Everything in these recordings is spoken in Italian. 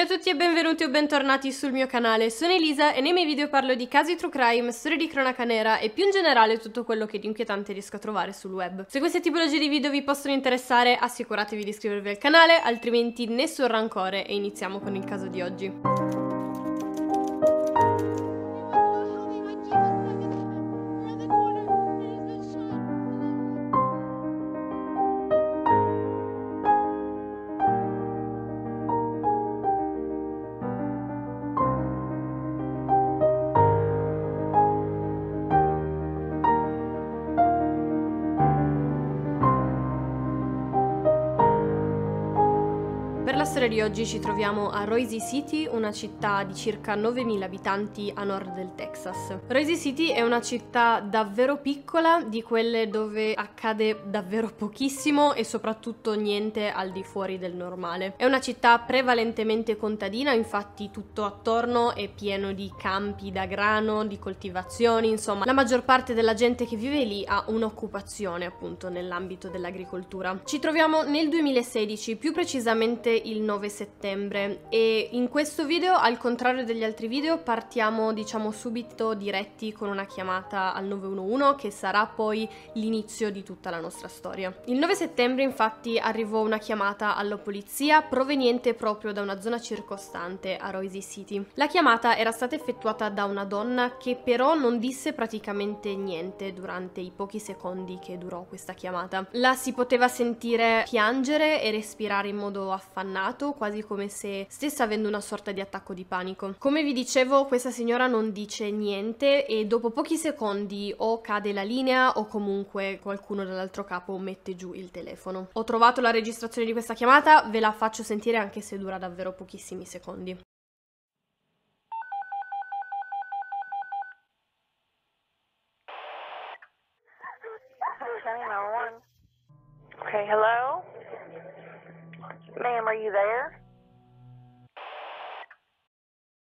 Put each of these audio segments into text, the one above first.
Ciao a tutti e benvenuti o bentornati sul mio canale, sono Elisa e nei miei video parlo di casi true crime, storie di cronaca nera e più in generale tutto quello che di inquietante riesco a trovare sul web. Se queste tipologie di video vi possono interessare assicuratevi di iscrivervi al canale, altrimenti nessun rancore e iniziamo con il caso di oggi. oggi ci troviamo a Rosie City, una città di circa 9.000 abitanti a nord del Texas. Rosie City è una città davvero piccola, di quelle dove accade davvero pochissimo e soprattutto niente al di fuori del normale. È una città prevalentemente contadina, infatti tutto attorno è pieno di campi da grano, di coltivazioni, insomma la maggior parte della gente che vive lì ha un'occupazione appunto nell'ambito dell'agricoltura. Ci troviamo nel 2016, più precisamente il 9 settembre e in questo video, al contrario degli altri video, partiamo diciamo subito diretti con una chiamata al 911 che sarà poi l'inizio di tutta la nostra storia. Il 9 settembre infatti arrivò una chiamata alla polizia proveniente proprio da una zona circostante a Roisy City. La chiamata era stata effettuata da una donna che però non disse praticamente niente durante i pochi secondi che durò questa chiamata. La si poteva sentire piangere e respirare in modo affannato, quasi quasi come se stesse avendo una sorta di attacco di panico. Come vi dicevo, questa signora non dice niente e dopo pochi secondi o cade la linea o comunque qualcuno dall'altro capo mette giù il telefono. Ho trovato la registrazione di questa chiamata, ve la faccio sentire anche se dura davvero pochissimi secondi. are you there?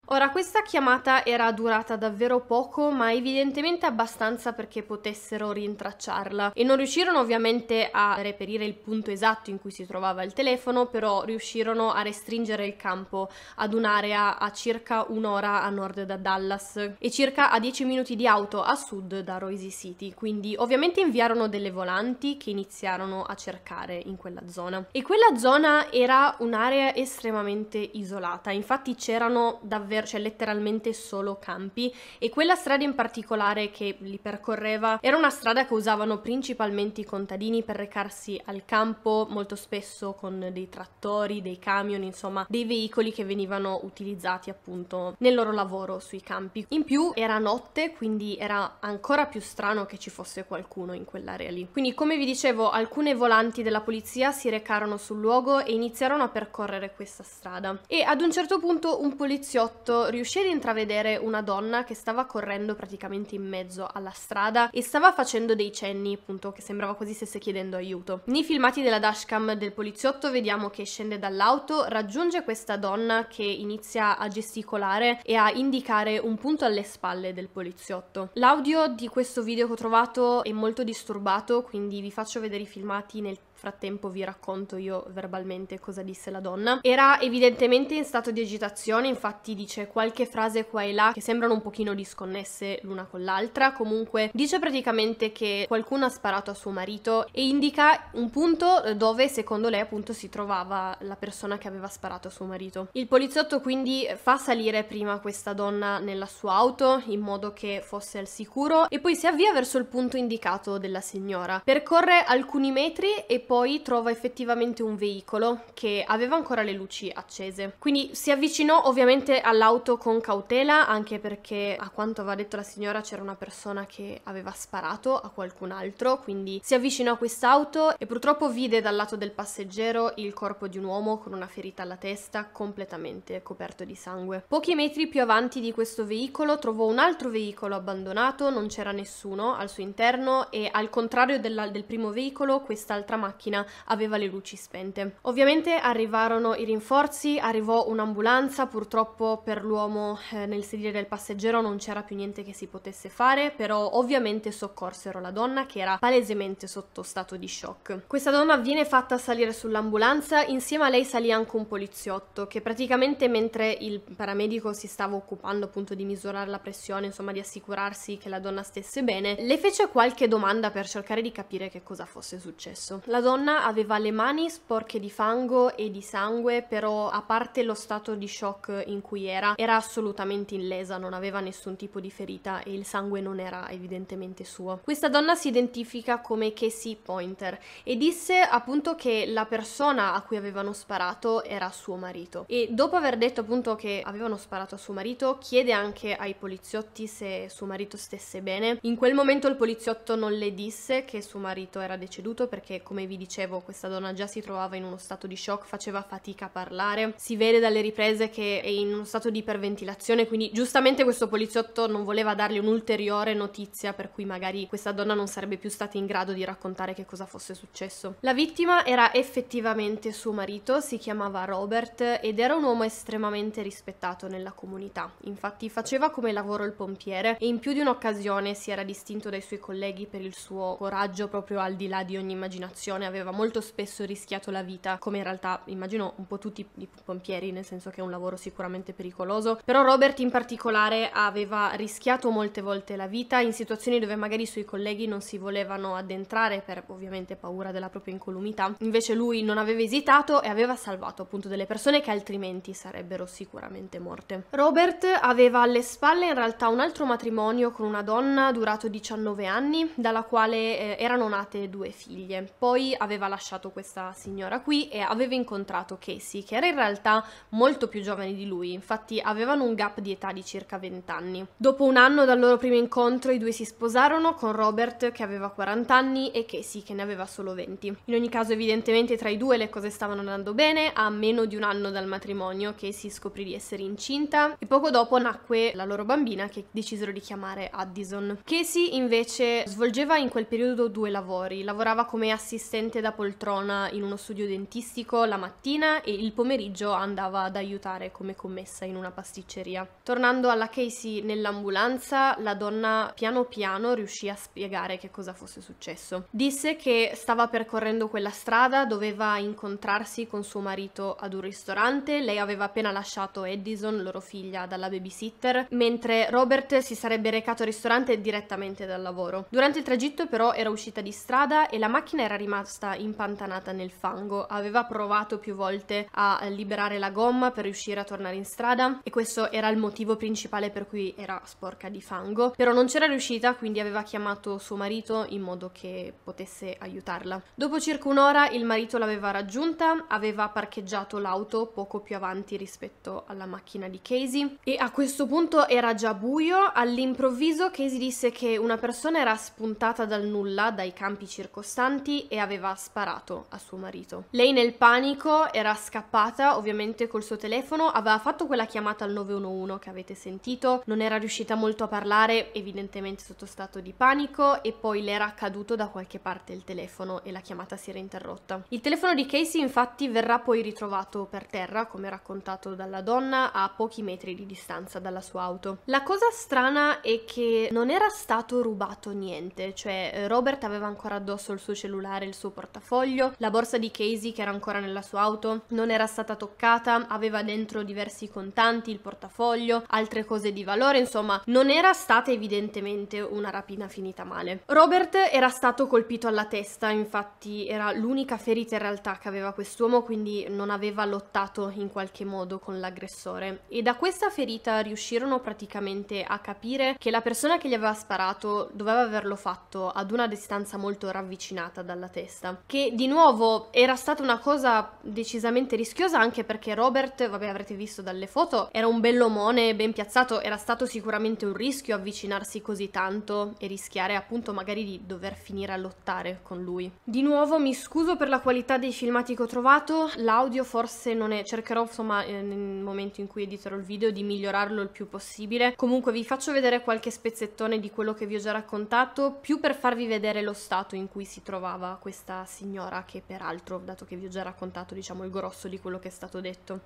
Ora, questa chiamata era durata davvero poco, ma evidentemente abbastanza perché potessero rintracciarla. E non riuscirono ovviamente a reperire il punto esatto in cui si trovava il telefono, però riuscirono a restringere il campo ad un'area a circa un'ora a nord da Dallas e circa a 10 minuti di auto a sud da Roisy City. Quindi ovviamente inviarono delle volanti che iniziarono a cercare in quella zona. E quella zona era un'area estremamente isolata, infatti c'erano davvero per, cioè letteralmente solo campi e quella strada in particolare che li percorreva era una strada che usavano principalmente i contadini per recarsi al campo, molto spesso con dei trattori, dei camion, insomma dei veicoli che venivano utilizzati appunto nel loro lavoro sui campi. In più era notte, quindi era ancora più strano che ci fosse qualcuno in quell'area lì. Quindi come vi dicevo, alcune volanti della polizia si recarono sul luogo e iniziarono a percorrere questa strada e ad un certo punto un poliziotto fatto, riuscì ad intravedere una donna che stava correndo praticamente in mezzo alla strada e stava facendo dei cenni, appunto, che sembrava quasi stesse chiedendo aiuto. Nei filmati della dashcam del poliziotto vediamo che scende dall'auto, raggiunge questa donna che inizia a gesticolare e a indicare un punto alle spalle del poliziotto. L'audio di questo video che ho trovato è molto disturbato, quindi vi faccio vedere i filmati nel frattempo vi racconto io verbalmente cosa disse la donna. Era evidentemente in stato di agitazione, infatti dice qualche frase qua e là che sembrano un pochino disconnesse l'una con l'altra, comunque dice praticamente che qualcuno ha sparato a suo marito e indica un punto eh, dove secondo lei appunto si trovava la persona che aveva sparato a suo marito. Il poliziotto quindi fa salire prima questa donna nella sua auto in modo che fosse al sicuro e poi si avvia verso il punto indicato della signora. Percorre alcuni metri e poi trova effettivamente un veicolo che aveva ancora le luci accese. Quindi si avvicinò ovviamente all'auto con cautela, anche perché a quanto aveva detto la signora c'era una persona che aveva sparato a qualcun altro, quindi si avvicinò a quest'auto e purtroppo vide dal lato del passeggero il corpo di un uomo con una ferita alla testa completamente coperto di sangue. Pochi metri più avanti di questo veicolo trovò un altro veicolo abbandonato, non c'era nessuno al suo interno e al contrario della, del primo veicolo quest'altra macchina macchina aveva le luci spente. Ovviamente arrivarono i rinforzi, arrivò un'ambulanza, purtroppo per l'uomo eh, nel sedile del passeggero non c'era più niente che si potesse fare, però ovviamente soccorsero la donna che era palesemente sotto stato di shock. Questa donna viene fatta salire sull'ambulanza, insieme a lei salì anche un poliziotto che praticamente mentre il paramedico si stava occupando appunto di misurare la pressione, insomma di assicurarsi che la donna stesse bene, le fece qualche domanda per cercare di capire che cosa fosse successo. La donna aveva le mani sporche di fango e di sangue, però a parte lo stato di shock in cui era, era assolutamente illesa, non aveva nessun tipo di ferita e il sangue non era evidentemente suo. Questa donna si identifica come Casey Pointer e disse appunto che la persona a cui avevano sparato era suo marito. E dopo aver detto appunto che avevano sparato a suo marito, chiede anche ai poliziotti se suo marito stesse bene. In quel momento il poliziotto non le disse che suo marito era deceduto perché come vi dicevo, questa donna già si trovava in uno stato di shock, faceva fatica a parlare. Si vede dalle riprese che è in uno stato di iperventilazione, quindi giustamente questo poliziotto non voleva dargli un'ulteriore notizia per cui magari questa donna non sarebbe più stata in grado di raccontare che cosa fosse successo. La vittima era effettivamente suo marito, si chiamava Robert ed era un uomo estremamente rispettato nella comunità. Infatti faceva come lavoro il pompiere e in più di un'occasione si era distinto dai suoi colleghi per il suo coraggio proprio al di là di ogni immaginazione aveva molto spesso rischiato la vita, come in realtà immagino un po' tutti i pompieri, nel senso che è un lavoro sicuramente pericoloso, però Robert in particolare aveva rischiato molte volte la vita in situazioni dove magari i suoi colleghi non si volevano addentrare per ovviamente paura della propria incolumità, invece lui non aveva esitato e aveva salvato appunto delle persone che altrimenti sarebbero sicuramente morte. Robert aveva alle spalle in realtà un altro matrimonio con una donna durato 19 anni, dalla quale eh, erano nate due figlie. Poi aveva lasciato questa signora qui e aveva incontrato Casey, che era in realtà molto più giovane di lui, infatti avevano un gap di età di circa 20 anni. Dopo un anno dal loro primo incontro i due si sposarono con Robert che aveva 40 anni e Casey che ne aveva solo 20. In ogni caso evidentemente tra i due le cose stavano andando bene, a meno di un anno dal matrimonio Casey scoprì di essere incinta e poco dopo nacque la loro bambina che decisero di chiamare Addison. Casey invece svolgeva in quel periodo due lavori, lavorava come assistente assistente da poltrona in uno studio dentistico la mattina e il pomeriggio andava ad aiutare come commessa in una pasticceria. Tornando alla Casey nell'ambulanza, la donna piano piano riuscì a spiegare che cosa fosse successo. Disse che stava percorrendo quella strada, doveva incontrarsi con suo marito ad un ristorante, lei aveva appena lasciato Edison, loro figlia, dalla babysitter, mentre Robert si sarebbe recato al ristorante direttamente dal lavoro. Durante il tragitto però era uscita di strada e la macchina era rimasta rimasta impantanata nel fango. Aveva provato più volte a liberare la gomma per riuscire a tornare in strada e questo era il motivo principale per cui era sporca di fango, però non c'era riuscita, quindi aveva chiamato suo marito in modo che potesse aiutarla. Dopo circa un'ora il marito l'aveva raggiunta, aveva parcheggiato l'auto poco più avanti rispetto alla macchina di Casey e a questo punto era già buio, all'improvviso Casey disse che una persona era spuntata dal nulla, dai campi circostanti e aveva aveva sparato a suo marito. Lei nel panico era scappata ovviamente col suo telefono, aveva fatto quella chiamata al 911 che avete sentito, non era riuscita molto a parlare, evidentemente sotto stato di panico e poi le era caduto da qualche parte il telefono e la chiamata si era interrotta. Il telefono di Casey infatti verrà poi ritrovato per terra, come raccontato dalla donna, a pochi metri di distanza dalla sua auto. La cosa strana è che non era stato rubato niente, cioè eh, Robert aveva ancora addosso il suo cellulare, il suo suo portafoglio, la borsa di Casey che era ancora nella sua auto non era stata toccata, aveva dentro diversi contanti, il portafoglio, altre cose di valore, insomma non era stata evidentemente una rapina finita male. Robert era stato colpito alla testa, infatti era l'unica ferita in realtà che aveva quest'uomo, quindi non aveva lottato in qualche modo con l'aggressore e da questa ferita riuscirono praticamente a capire che la persona che gli aveva sparato doveva averlo fatto ad una distanza molto ravvicinata dalla testa questa, che di nuovo era stata una cosa decisamente rischiosa anche perché Robert, vabbè avrete visto dalle foto, era un bell'omone ben piazzato, era stato sicuramente un rischio avvicinarsi così tanto e rischiare appunto magari di dover finire a lottare con lui. Di nuovo mi scuso per la qualità dei filmati che ho trovato, l'audio forse non è, cercherò insomma nel momento in cui editerò il video di migliorarlo il più possibile, comunque vi faccio vedere qualche spezzettone di quello che vi ho già raccontato, più per farvi vedere lo stato in cui si trovava questa questa signora che peraltro, dato che vi ho già raccontato diciamo il grosso di quello che è stato detto.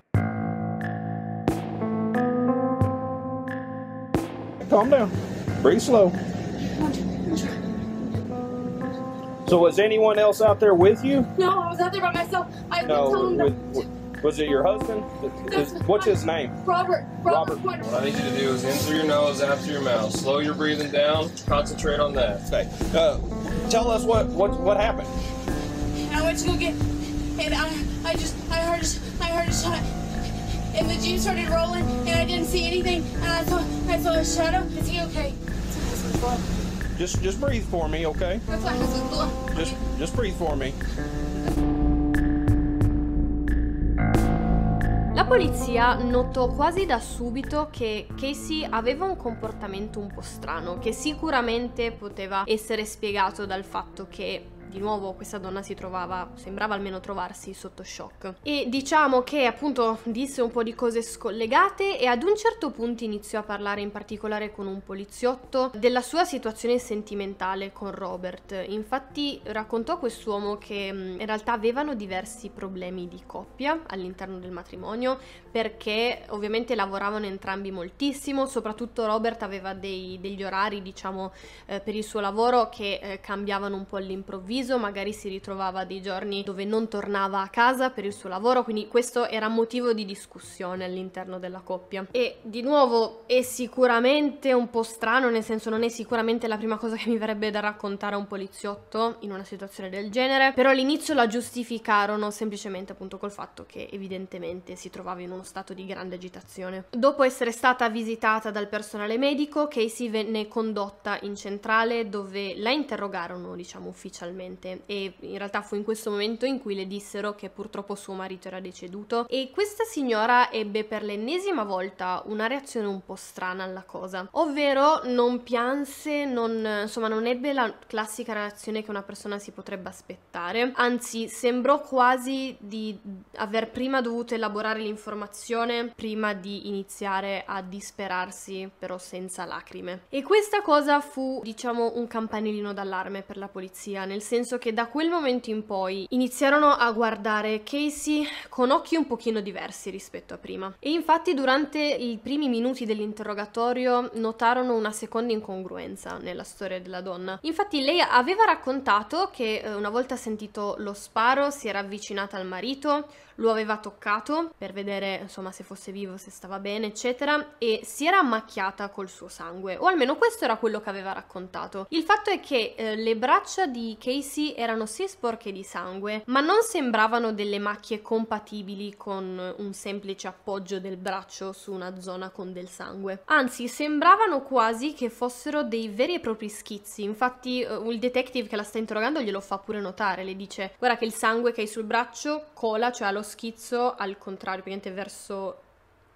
Calm down. Breathe slow. So was anyone else out there with you? No, I was out there by myself. I no, with, with, was it your husband? Is, what's his name? Robert. Robert. What I need you to do is in through your nose, out through your mouth. Slow your breathing down. Concentrate on that. Okay. Uh, tell us what, what what happened went to go get, and I, I just, I heard, I heard a shot, and the jeep started rolling, and I didn't see anything, and I saw, I saw a shadow. Is he okay? Just, just breathe for me, okay? Just, just breathe for me. La polizia notò quasi da subito che Casey aveva un comportamento un po' strano, che sicuramente poteva essere spiegato dal fatto che di nuovo questa donna si trovava, sembrava almeno trovarsi sotto shock. E diciamo che appunto disse un po' di cose scollegate e ad un certo punto iniziò a parlare in particolare con un poliziotto della sua situazione sentimentale con Robert. Infatti raccontò a quest'uomo che mm, in realtà avevano diversi problemi di coppia all'interno del matrimonio perché ovviamente lavoravano entrambi moltissimo, soprattutto Robert aveva dei, degli orari diciamo eh, per il suo lavoro che eh, cambiavano un po' all'improvviso all'improvviso, magari si ritrovava dei giorni dove non tornava a casa per il suo lavoro, quindi questo era motivo di discussione all'interno della coppia. E di nuovo è sicuramente un po' strano, nel senso non è sicuramente la prima cosa che mi verrebbe da raccontare a un poliziotto in una situazione del genere, però all'inizio la giustificarono semplicemente appunto col fatto che evidentemente si trovava in uno stato di grande agitazione. Dopo essere stata visitata dal personale medico, Casey venne condotta in centrale dove la interrogarono, diciamo ufficialmente niente e in realtà fu in questo momento in cui le dissero che purtroppo suo marito era deceduto e questa signora ebbe per l'ennesima volta una reazione un po' strana alla cosa, ovvero non pianse, non, insomma non ebbe la classica reazione che una persona si potrebbe aspettare, anzi sembrò quasi di aver prima dovuto elaborare l'informazione prima di iniziare a disperarsi però senza lacrime. E questa cosa fu diciamo un campanellino d'allarme per la polizia, nel senso senso che da quel momento in poi iniziarono a guardare Casey con occhi un pochino diversi rispetto a prima. E infatti durante i primi minuti dell'interrogatorio notarono una seconda incongruenza nella storia della donna. Infatti lei aveva raccontato che eh, una volta sentito lo sparo si era avvicinata al marito, lo aveva toccato per vedere insomma se fosse vivo, se stava bene, eccetera, e si era macchiata col suo sangue, o almeno questo era quello che aveva raccontato. Il fatto è che eh, le braccia di Casey erano sì sporche di sangue, ma non sembravano delle macchie compatibili con un semplice appoggio del braccio su una zona con del sangue. Anzi, sembravano quasi che fossero dei veri e propri schizzi. Infatti, eh, il detective che la sta interrogando glielo fa pure notare, le dice "Guarda che il sangue che hai sul braccio cola, cioè ha lo schizzo al contrario, praticamente verso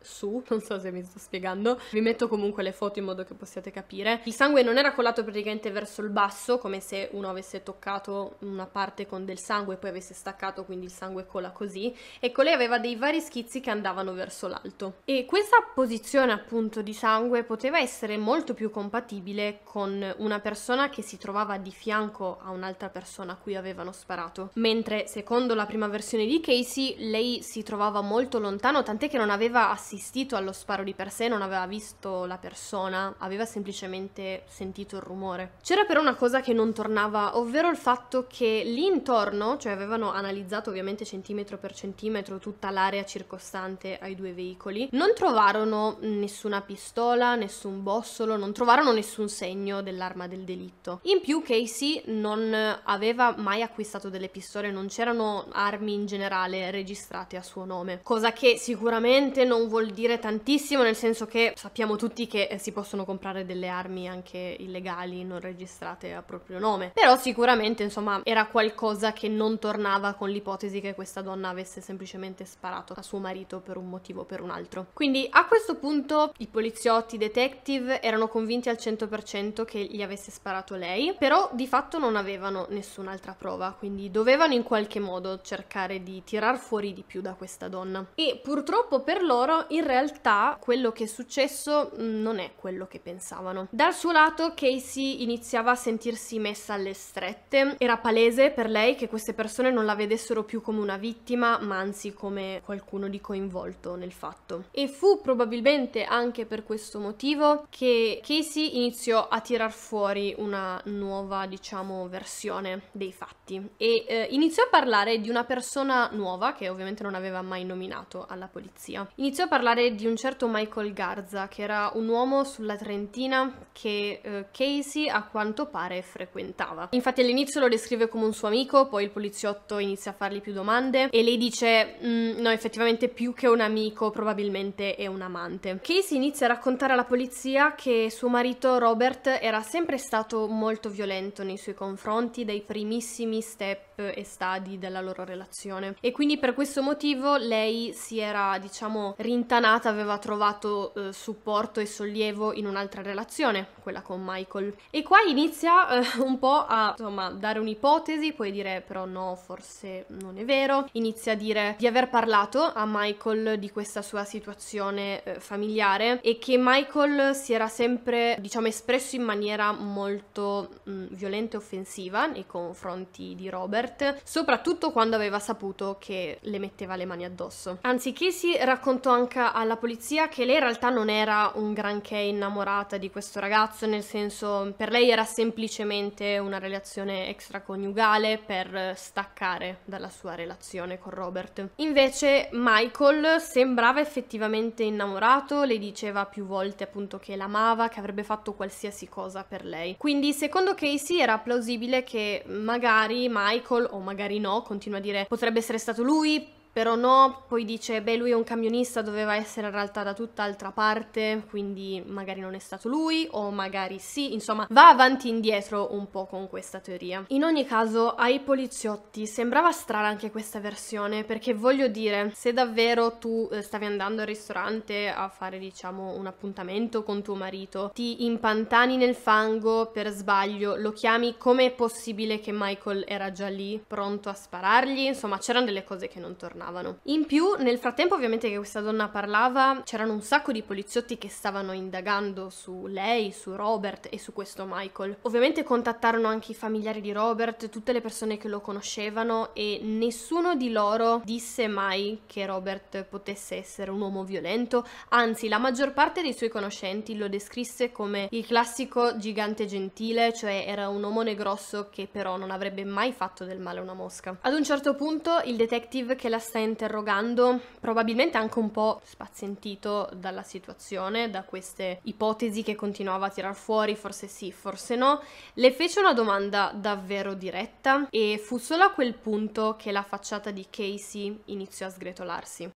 su, non so se mi sto spiegando, vi metto comunque le foto in modo che possiate capire. Il sangue non era collato praticamente verso il basso, come se uno avesse toccato una parte con del sangue e poi avesse staccato, quindi il sangue cola così. Ecco, lei aveva dei vari schizzi che andavano verso l'alto. E questa posizione appunto di sangue poteva essere molto più compatibile con una persona che si trovava di fianco a un'altra persona a cui avevano sparato. Mentre secondo la prima versione di Casey, lei si trovava molto lontano, tant'è che non aveva assistito assistito allo sparo di per sé, non aveva visto la persona, aveva semplicemente sentito il rumore. C'era però una cosa che non tornava, ovvero il fatto che lì intorno, cioè avevano analizzato ovviamente centimetro per centimetro tutta l'area circostante ai due veicoli, non trovarono nessuna pistola, nessun bossolo, non trovarono nessun segno dell'arma del delitto. In più Casey non aveva mai acquistato delle pistole, non c'erano armi in generale registrate a suo nome, cosa che sicuramente non vuol vuol dire tantissimo, nel senso che sappiamo tutti che eh, si possono comprare delle armi anche illegali, non registrate a proprio nome. Però sicuramente, insomma, era qualcosa che non tornava con l'ipotesi che questa donna avesse semplicemente sparato a suo marito per un motivo o per un altro. Quindi a questo punto i poliziotti, i detective, erano convinti al 100% che gli avesse sparato lei, però di fatto non avevano nessun'altra prova, quindi dovevano in qualche modo cercare di tirar fuori di più da questa donna. E purtroppo per loro in realtà quello che è successo mm, non è quello che pensavano. Dal suo lato Casey iniziava a sentirsi messa alle strette, era palese per lei che queste persone non la vedessero più come una vittima, ma anzi come qualcuno di coinvolto nel fatto. E fu probabilmente anche per questo motivo che Casey iniziò a tirar fuori una nuova, diciamo, versione dei fatti e eh, iniziò a parlare di una persona nuova che ovviamente non aveva mai nominato alla polizia. Iniziò a parlare di un certo Michael Garza, che era un uomo sulla Trentina che eh, Casey a quanto pare frequentava. Infatti all'inizio lo descrive come un suo amico, poi il poliziotto inizia a fargli più domande e lei dice mm, no, effettivamente più che un amico probabilmente è un amante. Casey inizia a raccontare alla polizia che suo marito Robert era sempre stato molto violento nei suoi confronti dai primissimi step e stadi della loro relazione e quindi per questo motivo lei si era diciamo rintracciata allontanata aveva trovato eh, supporto e sollievo in un'altra relazione, quella con Michael. E qua inizia eh, un po' a insomma, dare un'ipotesi, puoi dire però no, forse non è vero. Inizia a dire di aver parlato a Michael di questa sua situazione eh, familiare e che Michael si era sempre, diciamo, espresso in maniera molto mh, mm, violenta e offensiva nei confronti di Robert, soprattutto quando aveva saputo che le metteva le mani addosso. Anziché si raccontò anche alla polizia che lei in realtà non era un granché innamorata di questo ragazzo, nel senso per lei era semplicemente una relazione extraconiugale per staccare dalla sua relazione con Robert. Invece Michael sembrava effettivamente innamorato, le diceva più volte appunto che l'amava, che avrebbe fatto qualsiasi cosa per lei. Quindi secondo Casey era plausibile che magari Michael o magari no, continua a dire, potrebbe essere stato lui, però no, poi dice, beh lui è un camionista, doveva essere in realtà da tutt'altra parte, quindi magari non è stato lui o magari sì, insomma va avanti e indietro un po' con questa teoria. In ogni caso ai poliziotti sembrava strana anche questa versione perché voglio dire, se davvero tu eh, stavi andando al ristorante a fare diciamo un appuntamento con tuo marito, ti impantani nel fango per sbaglio, lo chiami, com'è possibile che Michael era già lì pronto a sparargli? Insomma c'erano delle cose che non tornavano chiamavano. In più, nel frattempo ovviamente che questa donna parlava, c'erano un sacco di poliziotti che stavano indagando su lei, su Robert e su questo Michael. Ovviamente contattarono anche i familiari di Robert, tutte le persone che lo conoscevano e nessuno di loro disse mai che Robert potesse essere un uomo violento, anzi la maggior parte dei suoi conoscenti lo descrisse come il classico gigante gentile, cioè era un omone grosso che però non avrebbe mai fatto del male a una mosca. Ad un certo punto il detective che la sta sta interrogando, probabilmente anche un po' spazientito dalla situazione, da queste ipotesi che continuava a tirar fuori, forse sì, forse no, le fece una domanda davvero diretta e fu solo a quel punto che la facciata di Casey iniziò a sgretolarsi.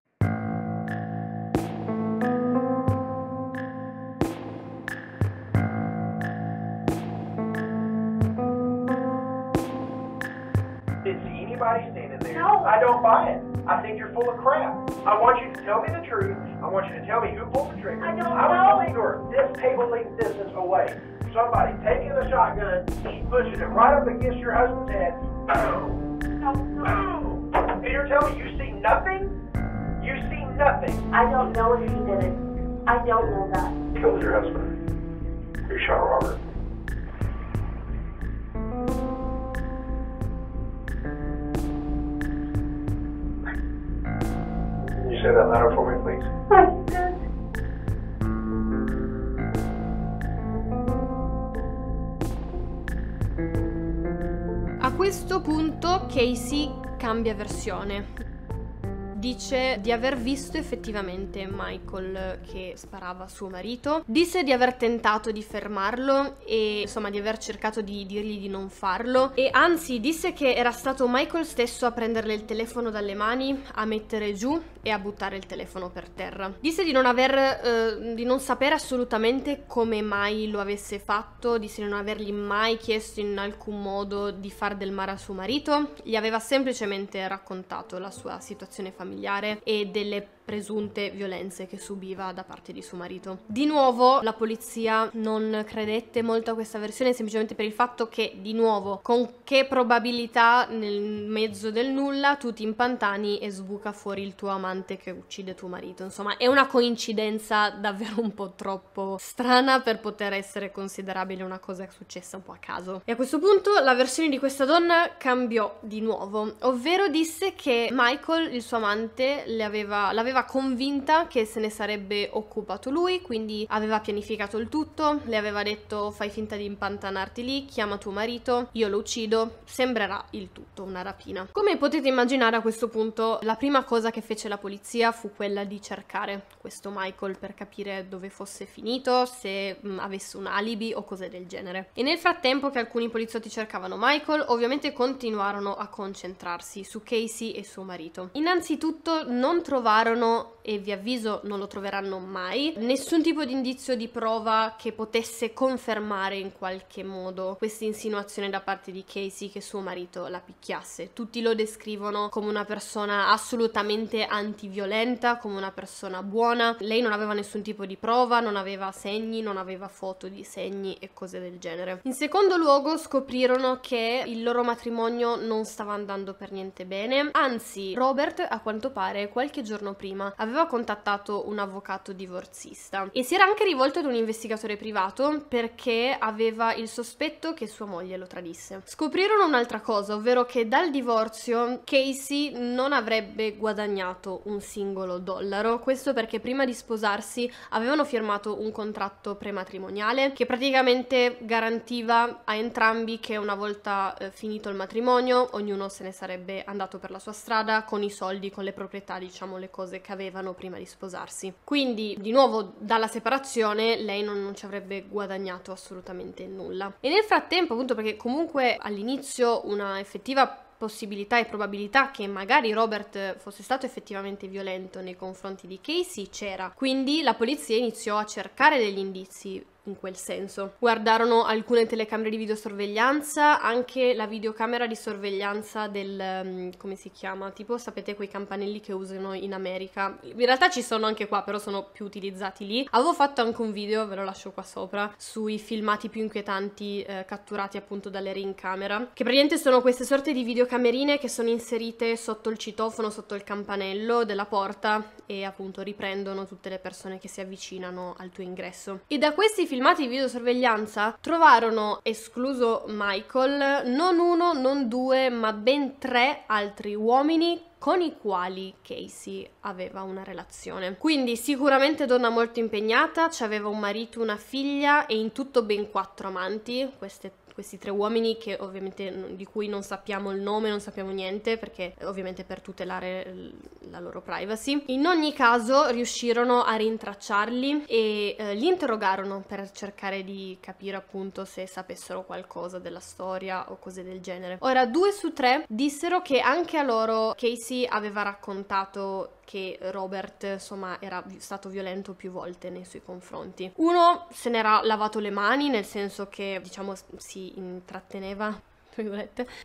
Did anybody standing there? No. I don't buy it. I think you're full of crap. I want you to tell me the truth. I want you to tell me who pulled the trigger. I don't I was know. Igor this table length distance away. Somebody taking the shotgun, pushing it right up against your husband's head. Boom. No, no. Boom. And you're telling me you see nothing? You see nothing. I don't know if he did it. I don't know that. Killed your husband. You shot Robert. you say that letter for me, please? A questo punto Casey cambia versione dice di aver visto effettivamente Michael che sparava a suo marito, disse di aver tentato di fermarlo e insomma di aver cercato di dirgli di non farlo e anzi disse che era stato Michael stesso a prenderle il telefono dalle mani, a mettere giù e a buttare il telefono per terra. Disse di non aver eh, di non sapere assolutamente come mai lo avesse fatto, disse di non avergli mai chiesto in alcun modo di far del male a suo marito, gli aveva semplicemente raccontato la sua situazione familiare familiare e delle presunte violenze che subiva da parte di suo marito. Di nuovo la polizia non credette molto a questa versione semplicemente per il fatto che di nuovo con che probabilità nel mezzo del nulla tu ti impantani e sbuca fuori il tuo amante che uccide tuo marito. Insomma è una coincidenza davvero un po' troppo strana per poter essere considerabile una cosa successa un po' a caso. E a questo punto la versione di questa donna cambiò di nuovo, ovvero disse che Michael, il suo amante, le l'aveva aveva convinta che se ne sarebbe occupato lui, quindi aveva pianificato il tutto, le aveva detto fai finta di impantanarti lì, chiama tuo marito, io lo uccido, sembrerà il tutto una rapina. Come potete immaginare a questo punto la prima cosa che fece la polizia fu quella di cercare questo Michael per capire dove fosse finito, se mh, mm, avesse un alibi o cose del genere. E nel frattempo che alcuni poliziotti cercavano Michael, ovviamente continuarono a concentrarsi su Casey e suo marito. Innanzitutto non trovarono troveranno, e vi avviso non lo troveranno mai, nessun tipo di indizio di prova che potesse confermare in qualche modo questa insinuazione da parte di Casey che suo marito la picchiasse. Tutti lo descrivono come una persona assolutamente antiviolenta, come una persona buona. Lei non aveva nessun tipo di prova, non aveva segni, non aveva foto di segni e cose del genere. In secondo luogo scoprirono che il loro matrimonio non stava andando per niente bene, anzi Robert a quanto pare qualche giorno prima prima, aveva contattato un avvocato divorzista e si era anche rivolto ad un investigatore privato perché aveva il sospetto che sua moglie lo tradisse. Scoprirono un'altra cosa, ovvero che dal divorzio Casey non avrebbe guadagnato un singolo dollaro, questo perché prima di sposarsi avevano firmato un contratto prematrimoniale che praticamente garantiva a entrambi che una volta eh, finito il matrimonio ognuno se ne sarebbe andato per la sua strada con i soldi, con le proprietà, diciamo le cose che avevano prima di sposarsi. Quindi, di nuovo, dalla separazione lei non, non ci avrebbe guadagnato assolutamente nulla. E nel frattempo, appunto, perché comunque all'inizio una effettiva possibilità e probabilità che magari Robert fosse stato effettivamente violento nei confronti di Casey c'era. Quindi la polizia iniziò a cercare degli indizi in quel senso. Guardarono alcune telecamere di videosorveglianza, anche la videocamera di sorveglianza del mm, come si chiama? Tipo sapete quei campanelli che usano in America. In realtà ci sono anche qua, però sono più utilizzati lì. Avevo fatto anche un video, ve lo lascio qua sopra, sui filmati più inquietanti eh, catturati appunto dalle ring camera, che praticamente sono queste sorte di videocamerine che sono inserite sotto il citofono, sotto il campanello della porta e appunto riprendono tutte le persone che si avvicinano al tuo ingresso. E da questi filmati di videosorveglianza trovarono, escluso Michael, non uno, non due, ma ben tre altri uomini con i quali Casey aveva una relazione. Quindi sicuramente donna molto impegnata, aveva un marito, una figlia e in tutto ben quattro amanti, queste questi tre uomini che ovviamente di cui non sappiamo il nome, non sappiamo niente perché eh, ovviamente per tutelare la loro privacy. In ogni caso riuscirono a rintracciarli e eh, li interrogarono per cercare di capire appunto se sapessero qualcosa della storia o cose del genere. Ora due su tre dissero che anche a loro Casey aveva raccontato che Robert insomma era stato violento più volte nei suoi confronti. Uno se n'era lavato le mani nel senso che diciamo si intratteneva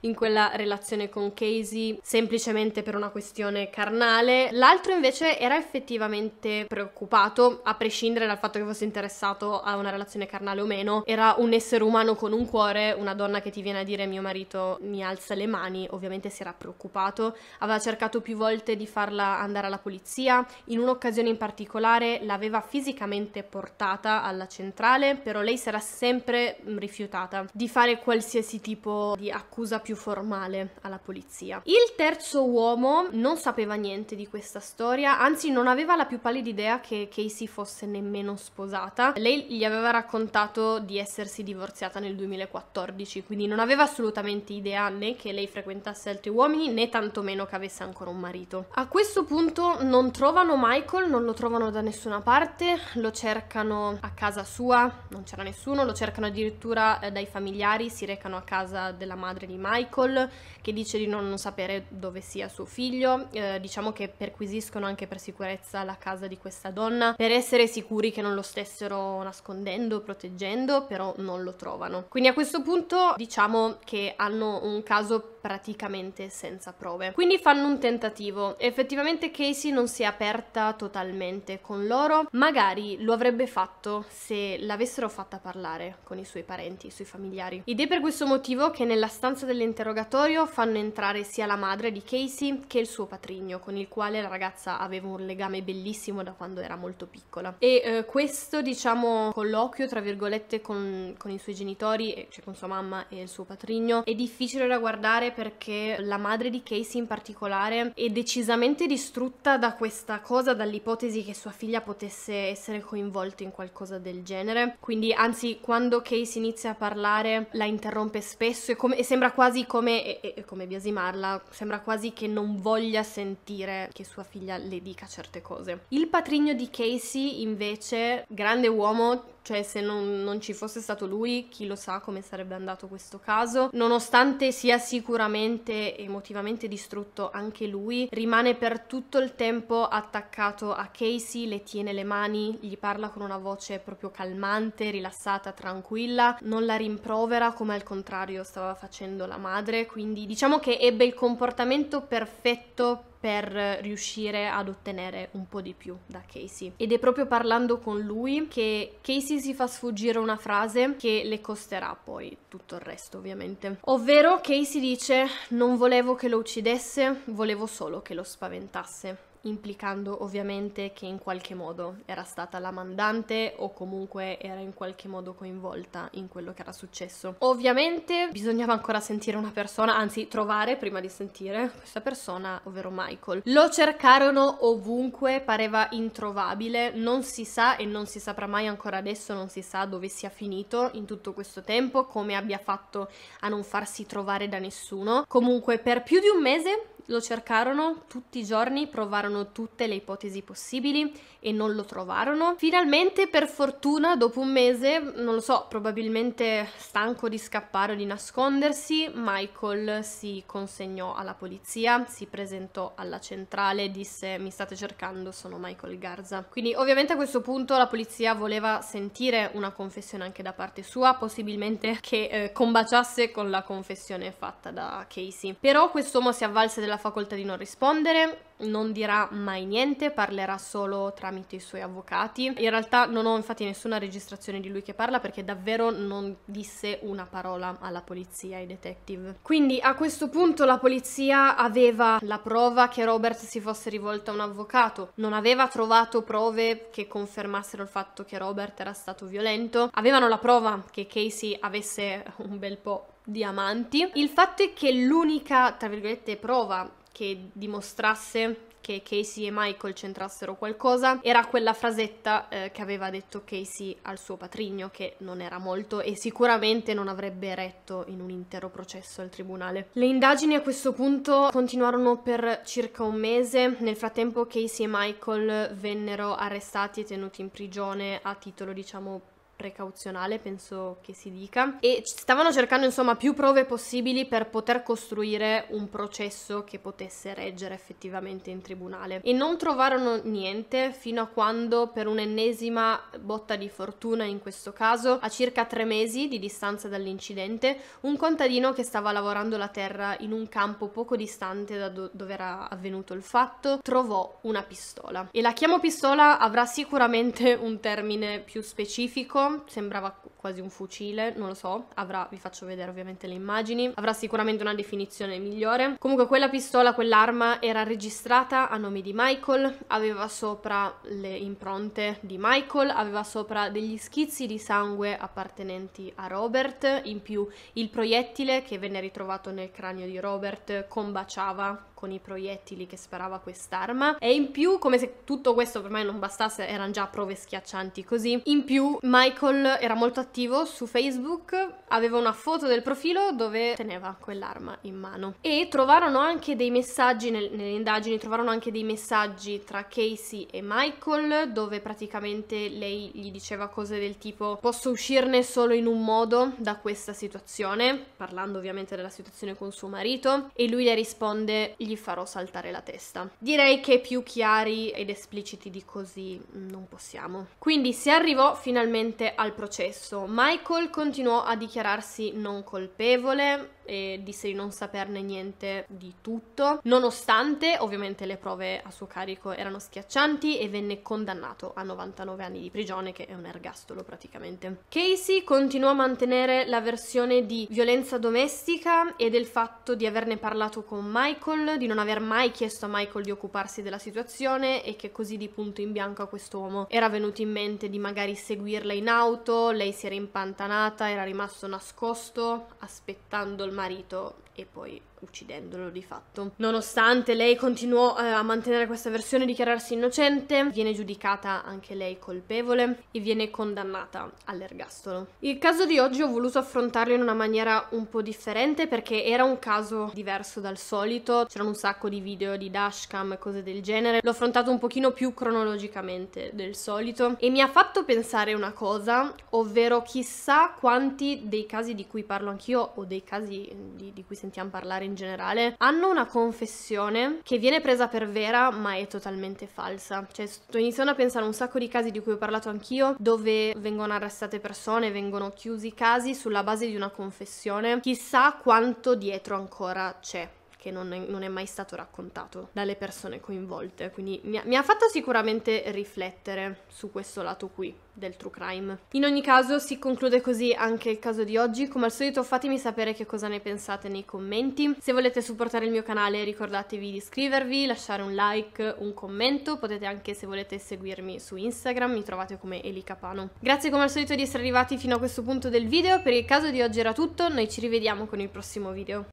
in quella relazione con Casey semplicemente per una questione carnale. L'altro invece era effettivamente preoccupato, a prescindere dal fatto che fosse interessato a una relazione carnale o meno, era un essere umano con un cuore, una donna che ti viene a dire mio marito mi alza le mani, ovviamente si era preoccupato, aveva cercato più volte di farla andare alla polizia, in un'occasione in particolare l'aveva fisicamente portata alla centrale, però lei si era sempre rifiutata di fare qualsiasi tipo di accusa più formale alla polizia. Il terzo uomo non sapeva niente di questa storia, anzi non aveva la più pallida idea che Casey fosse nemmeno sposata. Lei gli aveva raccontato di essersi divorziata nel 2014, quindi non aveva assolutamente idea né che lei frequentasse altri uomini né tantomeno che avesse ancora un marito. A questo punto non trovano Michael, non lo trovano da nessuna parte, lo cercano a casa sua, non c'era nessuno, lo cercano addirittura eh, dai familiari, si recano a casa del della madre di Michael che dice di non, non sapere dove sia suo figlio, eh, diciamo che perquisiscono anche per sicurezza la casa di questa donna per essere sicuri che non lo stessero nascondendo, proteggendo, però non lo trovano. Quindi a questo punto diciamo che hanno un caso praticamente senza prove. Quindi fanno un tentativo. Effettivamente Casey non si è aperta totalmente con loro, magari lo avrebbe fatto se l'avessero fatta parlare con i suoi parenti, i suoi familiari. Ed è per questo motivo che nel nella stanza dell'interrogatorio fanno entrare sia la madre di Casey che il suo patrigno, con il quale la ragazza aveva un legame bellissimo da quando era molto piccola. E eh, questo, diciamo, colloquio, tra virgolette, con, con i suoi genitori, cioè con sua mamma e il suo patrigno, è difficile da guardare perché la madre di Casey in particolare è decisamente distrutta da questa cosa, dall'ipotesi che sua figlia potesse essere coinvolta in qualcosa del genere. Quindi, anzi, quando Casey inizia a parlare, la interrompe spesso e come, e sembra quasi come, e, e, come biasimarla, sembra quasi che non voglia sentire che sua figlia le dica certe cose. Il patrigno di Casey invece, grande uomo, cioè se non, non, ci fosse stato lui, chi lo sa come sarebbe andato questo caso. Nonostante sia sicuramente emotivamente distrutto anche lui, rimane per tutto il tempo attaccato a Casey, le tiene le mani, gli parla con una voce proprio calmante, rilassata, tranquilla, non la rimprovera come al contrario stava facendo la madre, quindi diciamo che ebbe il comportamento perfetto per riuscire ad ottenere un po' di più da Casey. Ed è proprio parlando con lui che Casey si fa sfuggire una frase che le costerà poi tutto il resto, ovviamente. Ovvero Casey dice: Non volevo che lo uccidesse, volevo solo che lo spaventasse implicando ovviamente che in qualche modo era stata la mandante o comunque era in qualche modo coinvolta in quello che era successo. Ovviamente bisognava ancora sentire una persona, anzi trovare prima di sentire questa persona, ovvero Michael. Lo cercarono ovunque, pareva introvabile, non si sa e non si saprà mai ancora adesso, non si sa dove sia finito in tutto questo tempo, come abbia fatto a non farsi trovare da nessuno. Comunque per più di un mese lo cercarono tutti i giorni, provarono tutte le ipotesi possibili e non lo trovarono. Finalmente, per fortuna, dopo un mese, non lo so, probabilmente stanco di scappare o di nascondersi, Michael si consegnò alla polizia, si presentò alla centrale, disse mi state cercando, sono Michael Garza. Quindi ovviamente a questo punto la polizia voleva sentire una confessione anche da parte sua, possibilmente che eh, combaciasse con la confessione fatta da Casey. Però quest'uomo si avvalse della la facoltà di non rispondere, non dirà mai niente, parlerà solo tramite i suoi avvocati. In realtà non ho infatti nessuna registrazione di lui che parla perché davvero non disse una parola alla polizia, ai detective. Quindi a questo punto la polizia aveva la prova che Robert si fosse rivolto a un avvocato, non aveva trovato prove che confermassero il fatto che Robert era stato violento, avevano la prova che Casey avesse un bel po' diamanti. Il fatto è che l'unica, tra virgolette, prova che dimostrasse che Casey e Michael centrassero qualcosa era quella frasetta eh, che aveva detto Casey al suo patrigno, che non era molto e sicuramente non avrebbe retto in un intero processo al tribunale. Le indagini a questo punto continuarono per circa un mese, nel frattempo Casey e Michael vennero arrestati e tenuti in prigione a titolo diciamo precauzionale, penso che si dica, e stavano cercando insomma più prove possibili per poter costruire un processo che potesse reggere effettivamente in tribunale. E non trovarono niente fino a quando per un'ennesima botta di fortuna in questo caso, a circa tre mesi di distanza dall'incidente, un contadino che stava lavorando la terra in un campo poco distante da do- dove era avvenuto il fatto, trovò una pistola. E la chiamo pistola avrà sicuramente un termine più specifico sembrava quasi un fucile, non lo so, avrà, vi faccio vedere ovviamente le immagini, avrà sicuramente una definizione migliore. Comunque quella pistola, quell'arma era registrata a nome di Michael, aveva sopra le impronte di Michael, aveva sopra degli schizzi di sangue appartenenti a Robert, in più il proiettile che venne ritrovato nel cranio di Robert combaciava con i proiettili che sparava quest'arma e in più come se tutto questo per me non bastasse erano già prove schiaccianti così in più Michael era molto attivo su Facebook aveva una foto del profilo dove teneva quell'arma in mano e trovarono anche dei messaggi nel, nelle indagini trovarono anche dei messaggi tra Casey e Michael dove praticamente lei gli diceva cose del tipo posso uscirne solo in un modo da questa situazione parlando ovviamente della situazione con suo marito e lui le risponde gli farò saltare la testa. Direi che più chiari ed espliciti di così mm, non possiamo. Quindi si arrivò finalmente al processo. Michael continuò a dichiararsi non colpevole e disse di non saperne niente di tutto, nonostante ovviamente le prove a suo carico erano schiaccianti e venne condannato a 99 anni di prigione, che è un ergastolo praticamente. Casey continuò a mantenere la versione di violenza domestica e del fatto di averne parlato con Michael di non aver mai chiesto a Michael di occuparsi della situazione e che così di punto in bianco a quest'uomo era venuto in mente di magari seguirla in auto, lei si era impantanata, era rimasto nascosto aspettando il marito e poi uccidendolo di fatto. Nonostante lei continuò eh, a mantenere questa versione e dichiararsi innocente, viene giudicata anche lei colpevole e viene condannata all'ergastolo. Il caso di oggi ho voluto affrontarlo in una maniera un po' differente perché era un caso diverso dal solito, c'erano un sacco di video di dashcam e cose del genere, l'ho affrontato un pochino più cronologicamente del solito e mi ha fatto pensare una cosa, ovvero chissà quanti dei casi di cui parlo anch'io o dei casi di, di cui sentiamo parlare in generale, hanno una confessione che viene presa per vera ma è totalmente falsa. Cioè sto iniziando a pensare a un sacco di casi di cui ho parlato anch'io, dove vengono arrestate persone, vengono chiusi casi sulla base di una confessione. Chissà quanto dietro ancora c'è che non è, non è, mai stato raccontato dalle persone coinvolte, quindi mi ha, mi ha fatto sicuramente riflettere su questo lato qui del true crime. In ogni caso si conclude così anche il caso di oggi, come al solito fatemi sapere che cosa ne pensate nei commenti, se volete supportare il mio canale ricordatevi di iscrivervi, lasciare un like, un commento, potete anche se volete seguirmi su Instagram, mi trovate come Eli Capano. Grazie come al solito di essere arrivati fino a questo punto del video, per il caso di oggi era tutto, noi ci rivediamo con il prossimo video.